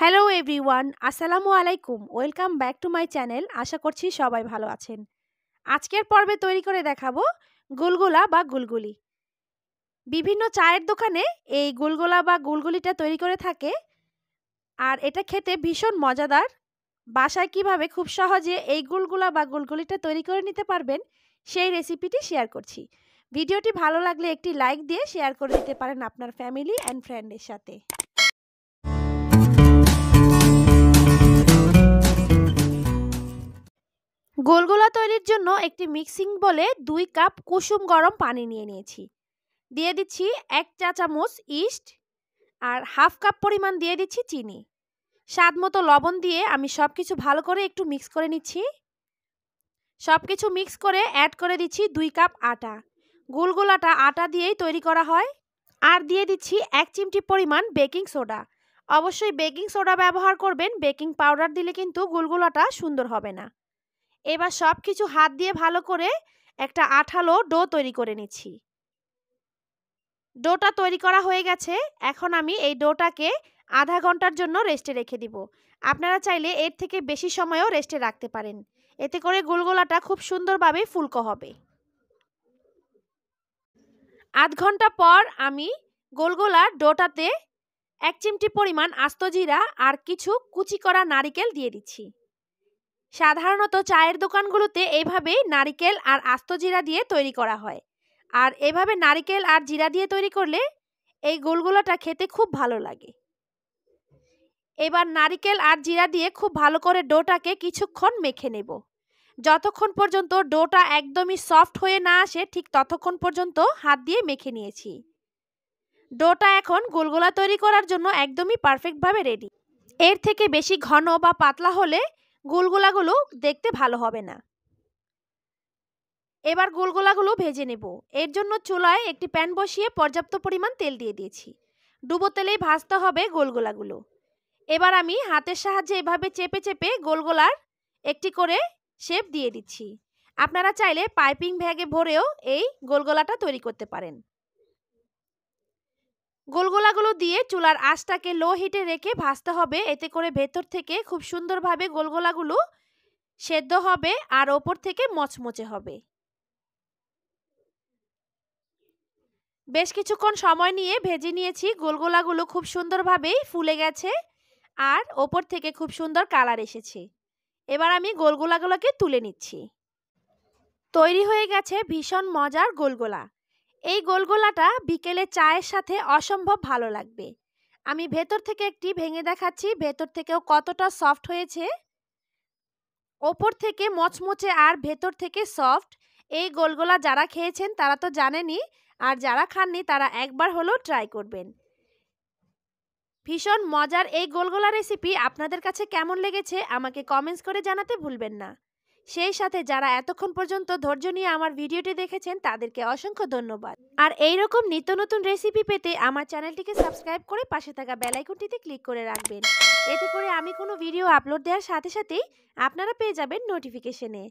hello everyone আসসালামু আলাইকুম welcome back to my channel আশা করছি সবাই ভালো আছেন আজকের পর্বে তৈরি করে দেখাবো গুলগুলা বা গুলগুলি বিভিন্ন চায়ের দোকানে এই গুলগুলা বা গুলগুলিটা তৈরি করে থাকে আর এটা খেতে ভীষণ মজাদার বাসায় কিভাবে খুব সহজে এই গুলগুলা বা গুলগুলিটা তৈরি করে নিতে পারবেন সেই রেসিপিটি শেয়ার করছি ভিডিওটি ভালো লাগলে একটি লাইক দিয়ে শেয়ার করে দিতে পারেন আপনার ফ্যামিলি অ্যান্ড ফ্রেন্ডের সাথে গোলগোলা তৈরির জন্য একটি মিক্সিং বলে দুই কাপ কুসুম গরম পানি নিয়ে নিয়েছি দিয়ে দিচ্ছি এক চা চামচ ইস্ট আর হাফ কাপ পরিমাণ দিয়ে দিচ্ছি চিনি স্বাদ মতো লবণ দিয়ে আমি সব কিছু ভালো করে একটু মিক্স করে নিচ্ছি সব কিছু মিক্স করে অ্যাড করে দিচ্ছি দুই কাপ আটা গোলগোলাটা আটা দিয়েই তৈরি করা হয় আর দিয়ে দিচ্ছি এক চিমটি পরিমাণ বেকিং সোডা অবশ্যই বেকিং সোডা ব্যবহার করবেন বেকিং পাউডার দিলে কিন্তু গোলগোলাটা সুন্দর হবে না এবার সব কিছু হাত দিয়ে ভালো করে একটা আঠালো ডো তৈরি করে নিচ্ছি ডোটা তৈরি করা হয়ে গেছে এখন আমি এই ডোটাকে আধা ঘন্টার জন্য রেস্টে রেখে দিব আপনারা চাইলে এর থেকে বেশি সময়ও রেস্টে রাখতে পারেন এতে করে গোলগোলাটা খুব সুন্দরভাবে ফুলকো হবে আধ ঘন্টা পর আমি গোলগোলার ডোটাতে এক চিমটি পরিমাণ আস্ত জিরা আর কিছু কুচি করা নারিকেল দিয়ে দিচ্ছি সাধারণত চায়ের দোকানগুলোতে এভাবে নারিকেল আর আস্ত জিরা দিয়ে তৈরি করা হয় আর এভাবে নারিকেল আর জিরা দিয়ে তৈরি করলে এই গোলগোলাটা খেতে খুব ভালো লাগে এবার নারিকেল আর জিরা দিয়ে খুব ভালো করে ডোটাকে কিছুক্ষণ মেখে নেব যতক্ষণ পর্যন্ত ডোটা একদমই সফট হয়ে না আসে ঠিক ততক্ষণ পর্যন্ত হাত দিয়ে মেখে নিয়েছি ডোটা এখন গোলগোলা তৈরি করার জন্য একদমই পারফেক্টভাবে রেডি এর থেকে বেশি ঘন বা পাতলা হলে গোলগোলাগুলো দেখতে ভালো হবে না এবার গোলগোলাগুলো ভেজে নেব এর জন্য চুলায় একটি প্যান বসিয়ে পর্যাপ্ত পরিমাণ তেল দিয়ে দিয়েছি ডুবো তেলেই ভাজতে হবে গোলগোলাগুলো এবার আমি হাতের সাহায্যে এভাবে চেপে চেপে গোলগোলার একটি করে শেপ দিয়ে দিচ্ছি আপনারা চাইলে পাইপিং ভ্যাগে ভরেও এই গোলগোলাটা তৈরি করতে পারেন গোলগোলাগুলো দিয়ে চুলার আঁশটাকে লো হিটে রেখে ভাজতে হবে এতে করে ভেতর থেকে খুব সুন্দরভাবে গোলগোলাগুলো সেদ্ধ হবে আর ওপর থেকে মচমচে হবে বেশ কিছুক্ষণ সময় নিয়ে ভেজে নিয়েছি গোলগোলাগুলো খুব সুন্দরভাবেই ফুলে গেছে আর ওপর থেকে খুব সুন্দর কালার এসেছে এবার আমি গোলগোলাগুলোকে তুলে নিচ্ছি তৈরি হয়ে গেছে ভীষণ মজার গোলগোলা এই গোলগোলাটা বিকেলে চায়ের সাথে অসম্ভব ভালো লাগবে আমি ভেতর থেকে একটি ভেঙে দেখাচ্ছি ভেতর থেকেও কতটা সফট হয়েছে ওপর থেকে মচমচে আর ভেতর থেকে সফট এই গোলগোলা যারা খেয়েছেন তারা তো জানেনই আর যারা খাননি তারা একবার হলেও ট্রাই করবেন ভীষণ মজার এই গোলগোলা রেসিপি আপনাদের কাছে কেমন লেগেছে আমাকে কমেন্টস করে জানাতে ভুলবেন না সেই সাথে যারা এতক্ষণ পর্যন্ত ধৈর্য নিয়ে আমার ভিডিওটি দেখেছেন তাদেরকে অসংখ্য ধন্যবাদ আর এই রকম নিত্য নতুন রেসিপি পেতে আমার চ্যানেলটিকে সাবস্ক্রাইব করে পাশে থাকা বেলাইকনটিতে ক্লিক করে রাখবেন এতে করে আমি কোনো ভিডিও আপলোড দেওয়ার সাথে সাথেই আপনারা পেয়ে যাবেন নোটিফিকেশনে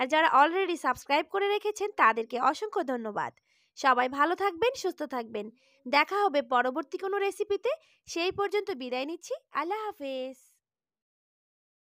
আর যারা অলরেডি সাবস্ক্রাইব করে রেখেছেন তাদেরকে অসংখ্য ধন্যবাদ সবাই ভালো থাকবেন সুস্থ থাকবেন দেখা হবে পরবর্তী কোনো রেসিপিতে সেই পর্যন্ত বিদায় নিচ্ছি আল্লাহ হাফেজ